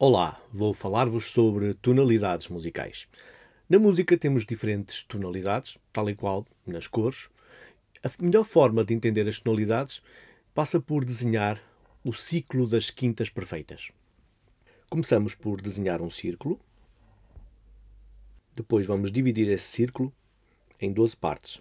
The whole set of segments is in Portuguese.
Olá, vou falar-vos sobre tonalidades musicais. Na música temos diferentes tonalidades, tal e qual nas cores. A melhor forma de entender as tonalidades passa por desenhar o ciclo das quintas perfeitas. Começamos por desenhar um círculo, depois vamos dividir esse círculo em 12 partes.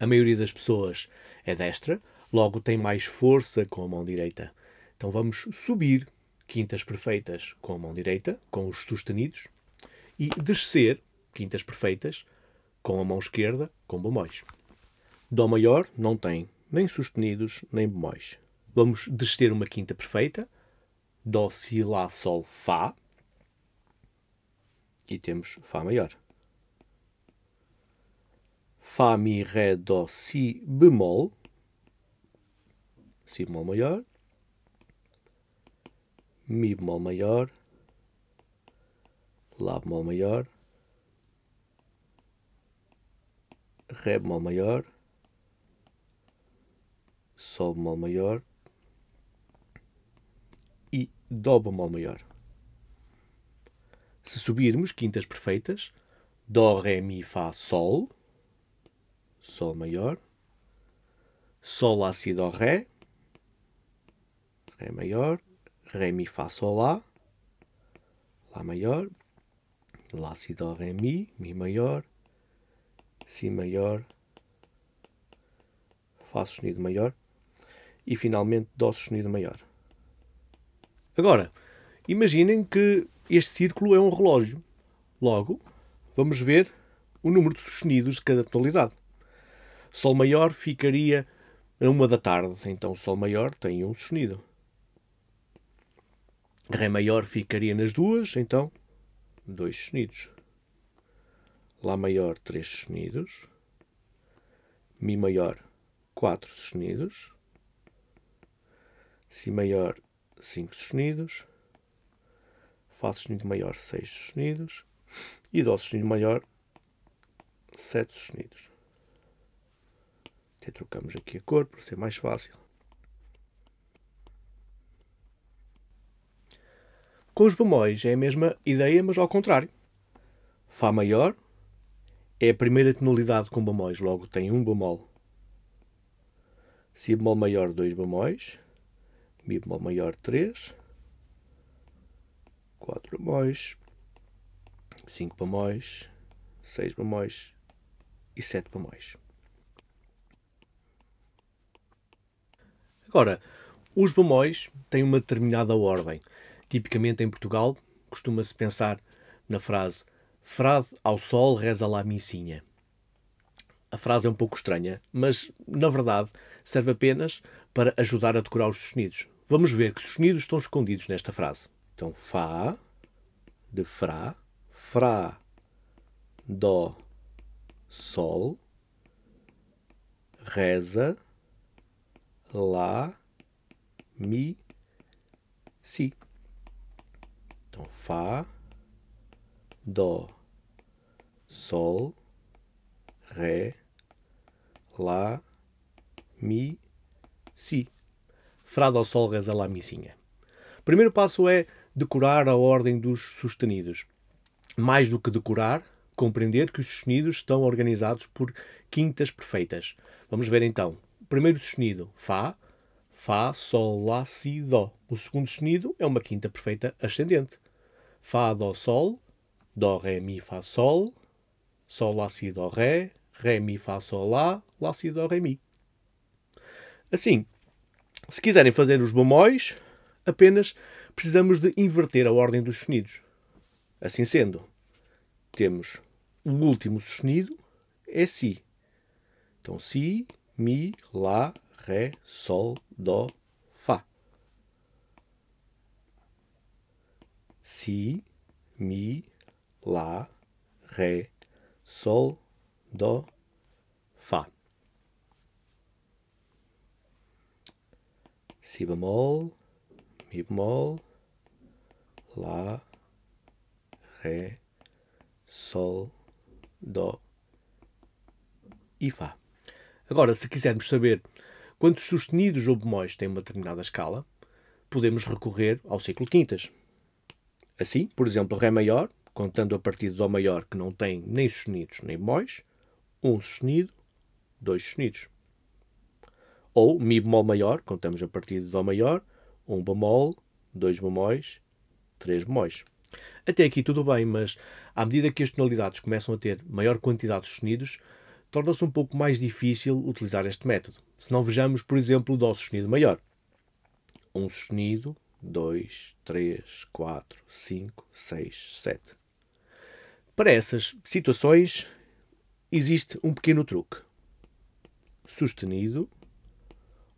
A maioria das pessoas é destra, logo tem mais força com a mão direita. Então vamos subir quintas perfeitas com a mão direita, com os sustenidos, e descer quintas perfeitas com a mão esquerda, com bemóis. Dó maior não tem nem sustenidos nem bemóis. Vamos descer uma quinta perfeita, Dó, Si, Lá, Sol, Fá, e temos Fá maior. Fá, Mi, Ré, Dó, Si bemol, Si bemol maior, Mi bemol maior, Lá bemol maior, Ré bemol maior, Sol bemol maior e Dó bemol maior. Se subirmos quintas perfeitas, Dó, Ré, Mi, Fá, Sol, Sol maior, Sol Lá Si Dó Ré, Ré maior, Ré Mi Fá Sol Lá, Lá maior, Lá Si Dó Ré Mi, Mi maior, Si maior, Fá sustenido maior e finalmente Dó sustenido maior. Agora, imaginem que este círculo é um relógio. Logo, vamos ver o número de sustenidos de cada tonalidade. Sol maior ficaria a uma da tarde, então Sol maior tem um sustenido. Ré maior ficaria nas duas, então dois sustenidos. Lá maior, três sustenidos. Mi maior, quatro sustenidos. Si maior, cinco sustenidos. Fá sustenido maior, seis sustenidos. E Dó sustenido maior, sete sustenidos. Até trocamos aqui a cor para ser mais fácil. Com os bemóis é a mesma ideia, mas ao contrário. Fá maior é a primeira tonalidade com bemóis, logo tem um bemol. Si bemol maior, dois bemóis. Mi bemol maior, três. Quatro bemóis. Cinco bemóis. Seis bemóis. E sete bemóis. Agora, os bemóis têm uma determinada ordem. Tipicamente em Portugal, costuma-se pensar na frase Frase ao sol reza lá a missinha. A frase é um pouco estranha, mas na verdade serve apenas para ajudar a decorar os sustenidos. Vamos ver que sustenidos estão escondidos nesta frase. Então, Fá, de Frá, Frá, Dó, Sol, Reza, lá, mi, si. Então, fá, dó, sol, ré, lá, mi, si. Frá, dó, sol, reza, lá, mi, sinha. Primeiro passo é decorar a ordem dos sustenidos. Mais do que decorar, compreender que os sustenidos estão organizados por quintas perfeitas. Vamos ver então primeiro sustenido, Fá, Fá, Sol, Lá, Si, Dó. O segundo sustenido é uma quinta perfeita ascendente. Fá, Dó, Sol, Dó, Ré, Mi, Fá, Sol, Sol, Lá, Si, Dó, Ré, Ré, Mi, Fá, Sol, Lá, Lá, Si, Dó, Ré, Mi. Assim, se quiserem fazer os bemóis, apenas precisamos de inverter a ordem dos sustenidos. Assim sendo, temos o último sustenido é Si. Então Si, Mi, Lá, Ré, Sol, Dó, Fá. Si, Mi, Lá, Ré, Sol, Dó, Fá. Si bemol, Mi bemol, Lá, Ré, Sol, Dó e Fá. Agora, se quisermos saber quantos sustenidos ou bemóis tem uma determinada escala, podemos recorrer ao ciclo de quintas. Assim, por exemplo, Ré maior, contando a partir de Dó maior, que não tem nem sustenidos nem bemóis, um sustenido, dois sustenidos. Ou Mi bemol maior, contamos a partir de Dó maior, um bemol, dois bemóis, três bemóis. Até aqui tudo bem, mas à medida que as tonalidades começam a ter maior quantidade de sustenidos, torna-se um pouco mais difícil utilizar este método. Se não vejamos, por exemplo, o Dó sustenido maior. Um sustenido, 2, 3, 4, 5, 6, 7. Para essas situações, existe um pequeno truque. Sustenido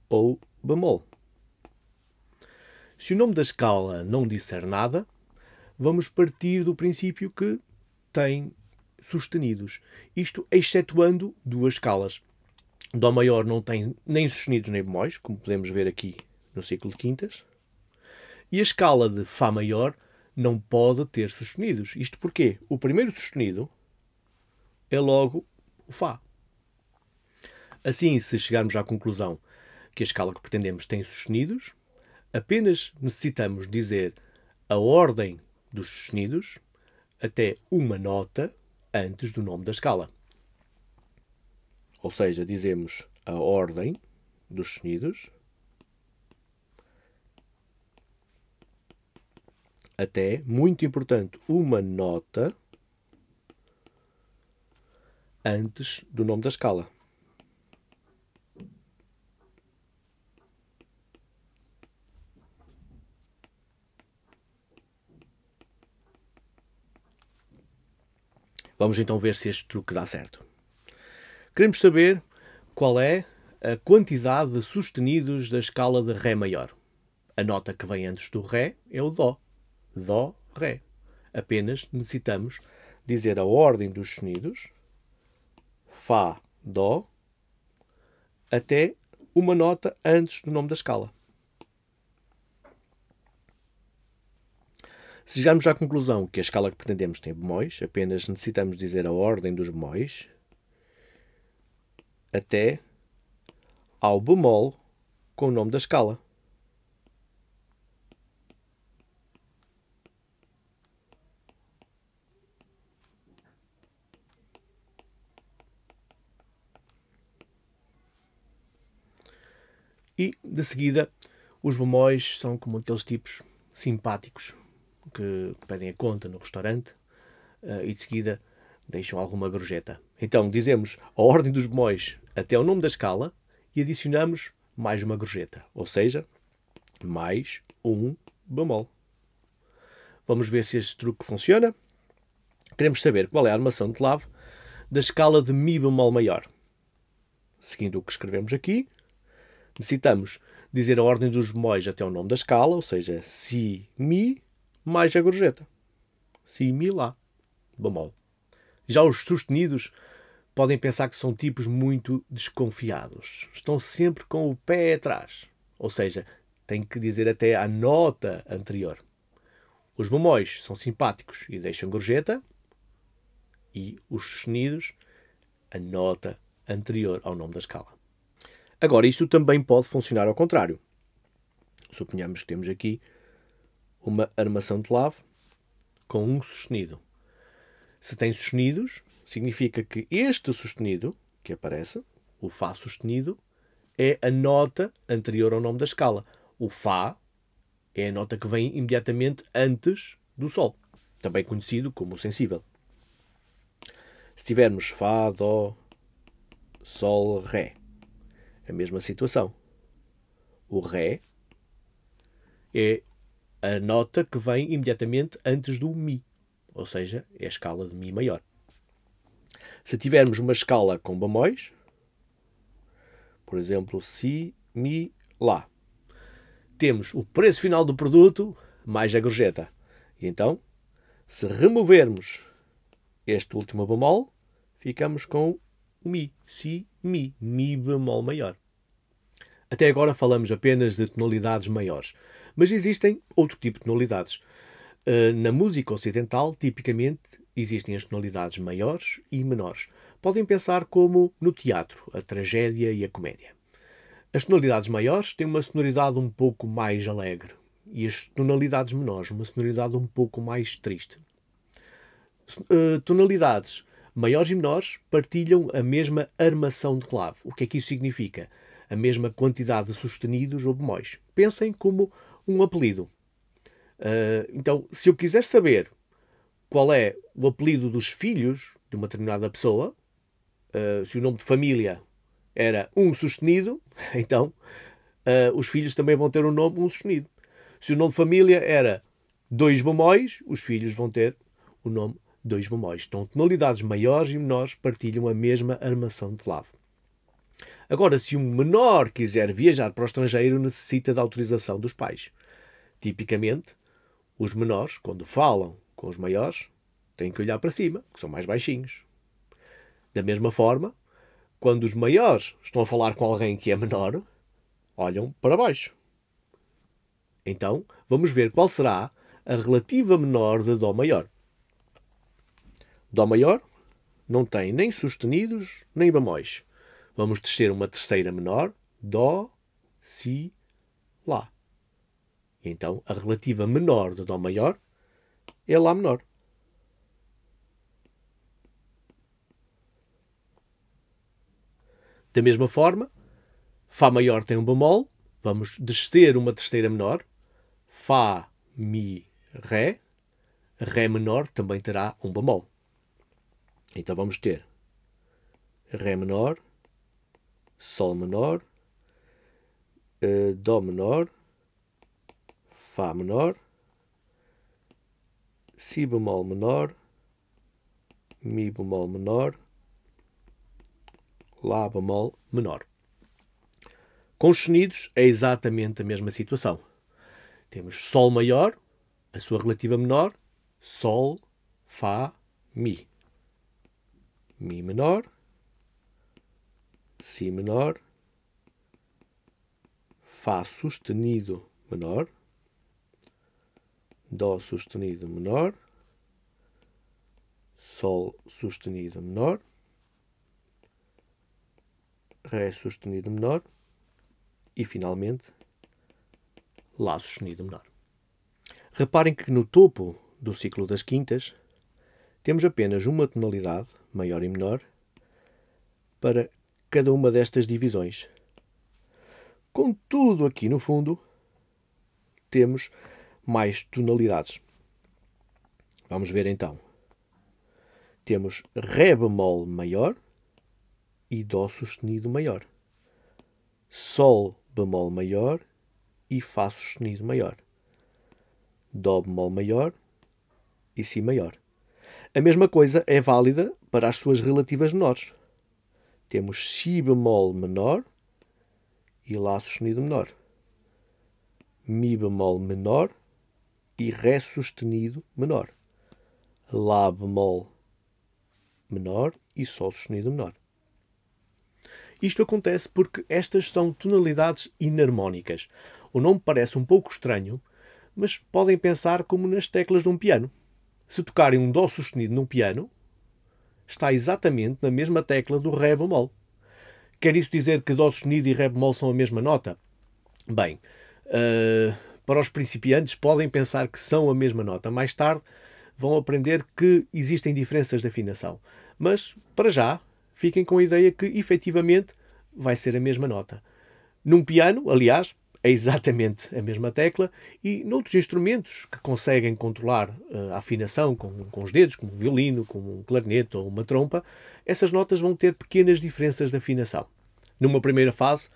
ou bemol. Se o nome da escala não disser nada, vamos partir do princípio que tem sustenidos, isto excetuando duas escalas. Dó maior não tem nem sustenidos nem bemóis, como podemos ver aqui no ciclo de quintas, e a escala de Fá maior não pode ter sustenidos. Isto porque o primeiro sustenido é logo o Fá. Assim, se chegarmos à conclusão que a escala que pretendemos tem sustenidos, apenas necessitamos dizer a ordem dos sustenidos até uma nota antes do nome da escala. Ou seja, dizemos a ordem dos sonidos até, muito importante, uma nota antes do nome da escala. Vamos então ver se este truque dá certo. Queremos saber qual é a quantidade de sustenidos da escala de Ré maior. A nota que vem antes do Ré é o Dó. Dó, Ré. Apenas necessitamos dizer a ordem dos sustenidos Fá, Dó, até uma nota antes do nome da escala. Se chegarmos à conclusão que a escala que pretendemos tem bemóis, apenas necessitamos dizer a ordem dos bemóis até ao bemol com o nome da escala. E, de seguida, os bemóis são como aqueles tipos simpáticos que pedem a conta no restaurante uh, e de seguida deixam alguma gorjeta. Então dizemos a ordem dos bemóis até o nome da escala e adicionamos mais uma gorjeta, ou seja, mais um bemol. Vamos ver se este truque funciona. Queremos saber qual é a armação de lave da escala de Mi bemol maior. Seguindo o que escrevemos aqui, necessitamos dizer a ordem dos bemóis até o nome da escala, ou seja, Si, Mi, mais a gorjeta. Similar. De bom modo. Já os sustenidos podem pensar que são tipos muito desconfiados. Estão sempre com o pé atrás. Ou seja, têm que dizer até a nota anterior. Os mamóis são simpáticos e deixam gorjeta. E os sustenidos, a nota anterior ao nome da escala. Agora, isto também pode funcionar ao contrário. Suponhamos que temos aqui uma armação de lave com um sustenido. Se tem sustenidos, significa que este sustenido que aparece, o Fá sustenido, é a nota anterior ao nome da escala. O Fá é a nota que vem imediatamente antes do Sol, também conhecido como sensível. Se tivermos Fá, Dó, Sol, Ré, a mesma situação. O Ré é a nota que vem imediatamente antes do Mi, ou seja, é a escala de Mi maior. Se tivermos uma escala com bemóis, por exemplo, Si, Mi, Lá, temos o preço final do produto mais a gorjeta. E então, se removermos este último bemol, ficamos com o Mi, Si, Mi, Mi bemol maior. Até agora falamos apenas de tonalidades maiores. Mas existem outro tipo de tonalidades. Ah, na música ocidental, tipicamente, existem as tonalidades maiores e menores. Podem pensar como no teatro, a tragédia e a comédia. As tonalidades maiores têm uma sonoridade um pouco mais alegre e as tonalidades menores, uma sonoridade um pouco mais triste. Ah, tonalidades maiores e menores partilham a mesma armação de clave. O que é que isso significa? A mesma quantidade de sustenidos ou bemóis. Pensem como um apelido. Uh, então, se eu quiser saber qual é o apelido dos filhos de uma determinada pessoa, uh, se o nome de família era um sustenido, então uh, os filhos também vão ter um nome um sustenido. Se o nome de família era dois mamóis, os filhos vão ter o nome dois mamóis. Então, tonalidades maiores e menores partilham a mesma armação de lave. Agora, se um menor quiser viajar para o estrangeiro, necessita da autorização dos pais. Tipicamente, os menores, quando falam com os maiores, têm que olhar para cima, que são mais baixinhos. Da mesma forma, quando os maiores estão a falar com alguém que é menor, olham para baixo. Então, vamos ver qual será a relativa menor de Dó maior. Dó maior não tem nem sustenidos nem bemóis. Vamos descer uma terceira menor, Dó, Si, Lá. Então, a relativa menor de Dó maior é Lá menor. Da mesma forma, Fá maior tem um bemol, vamos descer uma terceira menor, Fá, Mi, Ré, Ré menor também terá um bemol. Então vamos ter Ré menor, Sol menor, eh, Dó menor, Fá menor, Si bemol menor, Mi bemol menor, Lá bemol menor. Com os sonidos é exatamente a mesma situação. Temos Sol maior, a sua relativa menor, Sol, Fá, Mi. Mi menor, Si menor, Fá sustenido menor, Dó sustenido menor, Sol sustenido menor, Ré sustenido menor e, finalmente, Lá sustenido menor. Reparem que no topo do ciclo das quintas temos apenas uma tonalidade, maior e menor, para cada uma destas divisões. Contudo, aqui no fundo, temos mais tonalidades. Vamos ver então. Temos Ré bemol maior e Dó sustenido maior. Sol bemol maior e Fá sustenido maior. Dó bemol maior e Si maior. A mesma coisa é válida para as suas relativas menores. Temos Si bemol menor e Lá sustenido menor. Mi bemol menor e Ré sustenido menor. Lá bemol menor e Sol sustenido menor. Isto acontece porque estas são tonalidades inarmónicas. O nome parece um pouco estranho, mas podem pensar como nas teclas de um piano. Se tocarem um Dó sustenido num piano, está exatamente na mesma tecla do Ré bemol. Quer isso dizer que Dó sustenido e Ré bemol são a mesma nota? Bem, uh, para os principiantes, podem pensar que são a mesma nota. Mais tarde vão aprender que existem diferenças de afinação. Mas, para já, fiquem com a ideia que efetivamente vai ser a mesma nota. Num piano, aliás, é exatamente a mesma tecla e noutros instrumentos que conseguem controlar eh, a afinação com, com os dedos, como um violino, como um clarinete ou uma trompa, essas notas vão ter pequenas diferenças de afinação. Numa primeira fase,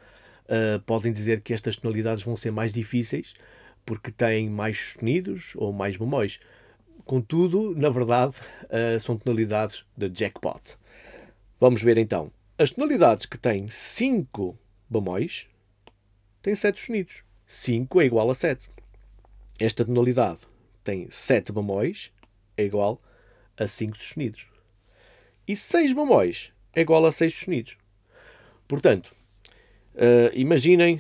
uh, podem dizer que estas tonalidades vão ser mais difíceis, porque têm mais sonidos ou mais memórias. Contudo, na verdade, uh, são tonalidades de jackpot. Vamos ver então. As tonalidades que têm 5 bemóis têm 7 sonidos. 5 é igual a 7. Esta tonalidade tem 7 bemóis, é igual a 5 sonidos. E 6 bemóis é igual a 6 sonidos. Portanto, uh, imaginem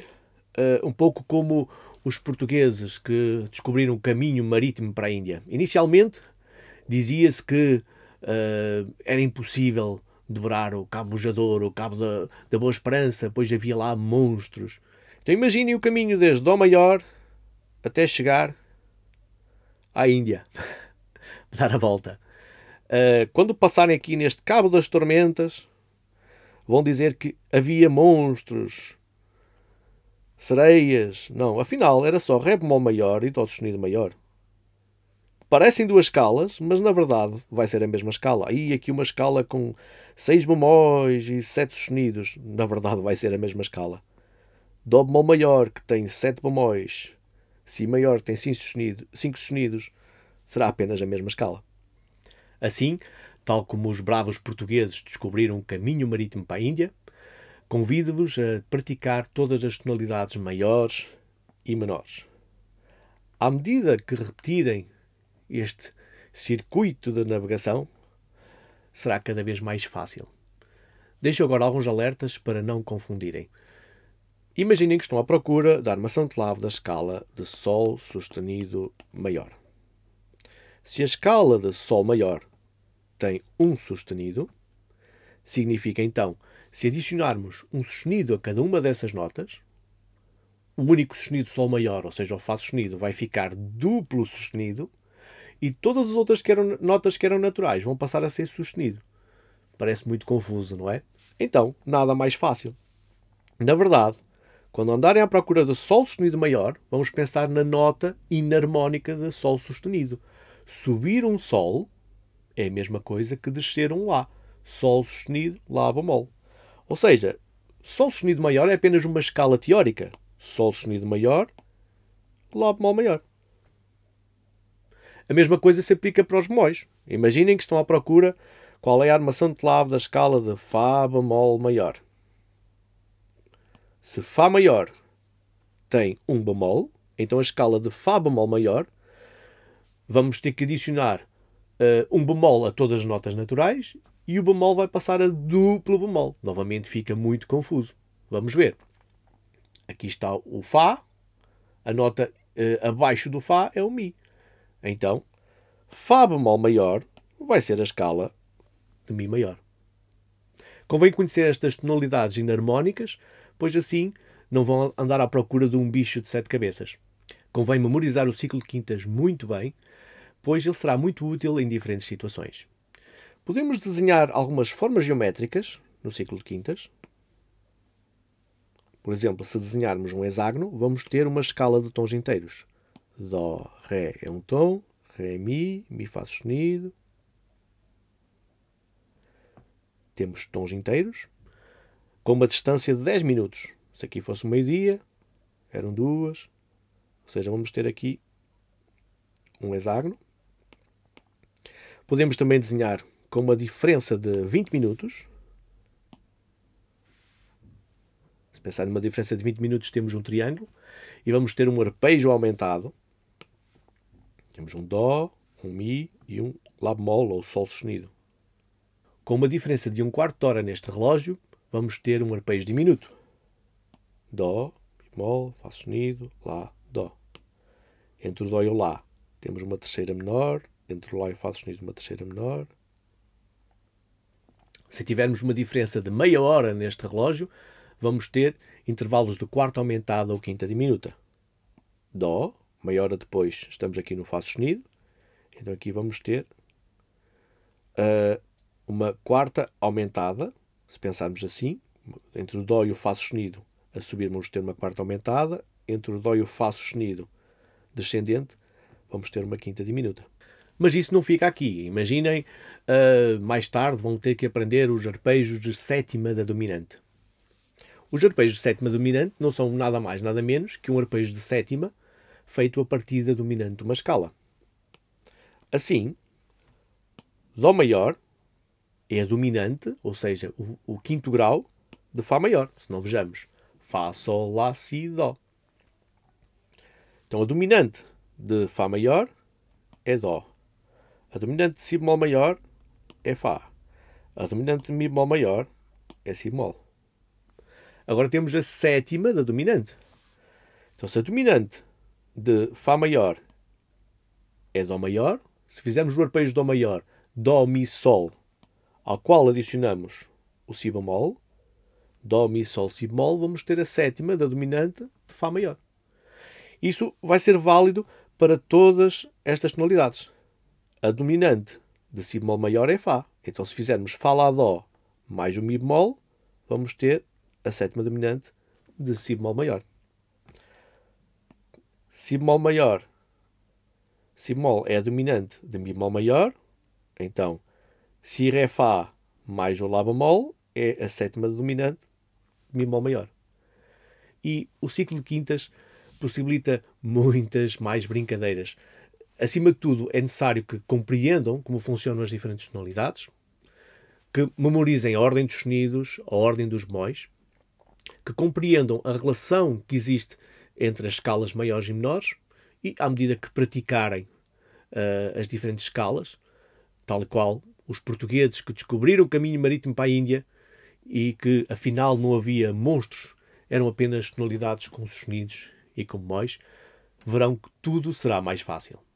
uh, um pouco como os portugueses que descobriram o caminho marítimo para a Índia. Inicialmente dizia-se que uh, era impossível dobrar o Cabo Bojador, o Cabo da, da Boa Esperança, pois havia lá monstros. Então imaginem o caminho desde Dó Maior até chegar à Índia, dar a volta. Uh, quando passarem aqui neste Cabo das Tormentas, vão dizer que havia monstros sereias. Não, afinal era só ré bemol maior e dó sustenido maior. Parecem duas escalas, mas na verdade vai ser a mesma escala. E aqui uma escala com seis bemóis e sete sustenidos, na verdade vai ser a mesma escala. Dó bemol maior, que tem sete bemóis, Si maior, que tem cinco sustenidos, cinco sustenidos, será apenas a mesma escala. Assim, tal como os bravos portugueses descobriram o caminho marítimo para a Índia, Convido-vos a praticar todas as tonalidades maiores e menores. À medida que repetirem este circuito de navegação, será cada vez mais fácil. Deixo agora alguns alertas para não confundirem. Imaginem que estão à procura da armação de clave da escala de Sol sustenido maior. Se a escala de Sol maior tem um sustenido, significa então se adicionarmos um sustenido a cada uma dessas notas, o único sustenido sol maior, ou seja, o fá sustenido, vai ficar duplo sustenido e todas as outras que eram, notas que eram naturais vão passar a ser sustenido. Parece muito confuso, não é? Então, nada mais fácil. Na verdade, quando andarem à procura do sol sustenido maior, vamos pensar na nota inarmónica de sol sustenido. Subir um sol é a mesma coisa que descer um lá. Sol sustenido, lá bemol. Ou seja, Sol sustenido maior é apenas uma escala teórica. Sol sustenido maior, lá bemol maior. A mesma coisa se aplica para os bemóis. Imaginem que estão à procura qual é a armação de clave da escala de Fá bemol maior. Se Fá maior tem um bemol, então a escala de Fá bemol maior, vamos ter que adicionar uh, um bemol a todas as notas naturais e o bemol vai passar a duplo bemol. Novamente fica muito confuso. Vamos ver. Aqui está o Fá, a nota eh, abaixo do Fá é o Mi. Então, Fá bemol maior vai ser a escala de Mi maior. Convém conhecer estas tonalidades inarmónicas, pois assim não vão andar à procura de um bicho de sete cabeças. Convém memorizar o ciclo de quintas muito bem, pois ele será muito útil em diferentes situações. Podemos desenhar algumas formas geométricas no ciclo de quintas. Por exemplo, se desenharmos um hexágono, vamos ter uma escala de tons inteiros. Dó, Ré é um tom, Ré, Mi, Mi Fá sustenido. Temos tons inteiros com uma distância de 10 minutos. Se aqui fosse meio-dia, eram duas. Ou seja, vamos ter aqui um hexágono. Podemos também desenhar com uma diferença de 20 minutos. Se pensar numa diferença de 20 minutos, temos um triângulo e vamos ter um arpejo aumentado. Temos um Dó, um Mi e um Lá bemol ou Sol sustenido. Com uma diferença de um quarto de hora neste relógio, vamos ter um arpejo diminuto. Dó, bemol, Fá sustenido, Lá, Dó. Entre o Dó e o Lá temos uma terceira menor, entre o Lá e o Fá sustenido uma terceira menor, se tivermos uma diferença de meia hora neste relógio, vamos ter intervalos de quarta aumentada ou quinta diminuta. Dó, meia hora depois estamos aqui no Fá sustenido, então aqui vamos ter uh, uma quarta aumentada, se pensarmos assim, entre o Dó e o Fá sustenido a subir vamos ter uma quarta aumentada, entre o Dó e o Fá sustenido descendente vamos ter uma quinta diminuta. Mas isso não fica aqui. Imaginem, uh, mais tarde vão ter que aprender os arpejos de sétima da dominante. Os arpejos de sétima dominante não são nada mais, nada menos que um arpejo de sétima feito a partir da dominante de uma escala. Assim, Dó maior é a dominante, ou seja, o, o quinto grau de Fá maior. Se não vejamos, Fá, Sol, Lá, Si, Dó. Então a dominante de Fá maior é Dó. A dominante de si bemol maior é Fá. A dominante de Mi bemol maior é Si bemol. Agora temos a sétima da dominante. Então, se a dominante de Fá maior é Dó maior, se fizermos o arpejo Dó maior, Dó, Mi, Sol, ao qual adicionamos o Si bemol, Dó, Mi, Sol, Si bemol, vamos ter a sétima da dominante de Fá maior. Isso vai ser válido para todas estas tonalidades. A dominante de si bemol maior é Fá. Então, se fizermos Fá lá Dó mais o Mi bemol, vamos ter a sétima dominante de Si bemol maior. Si bemol maior. Si bemol é a dominante de Mi bemol maior. Então, Si Ré Fá mais o Lá bemol é a sétima dominante de Mi bemol maior. E o ciclo de quintas possibilita muitas mais brincadeiras acima de tudo, é necessário que compreendam como funcionam as diferentes tonalidades, que memorizem a ordem dos sonidos, a ordem dos móis, que compreendam a relação que existe entre as escalas maiores e menores e, à medida que praticarem uh, as diferentes escalas, tal qual os portugueses que descobriram o caminho marítimo para a Índia e que, afinal, não havia monstros, eram apenas tonalidades com sonidos e com móis, verão que tudo será mais fácil.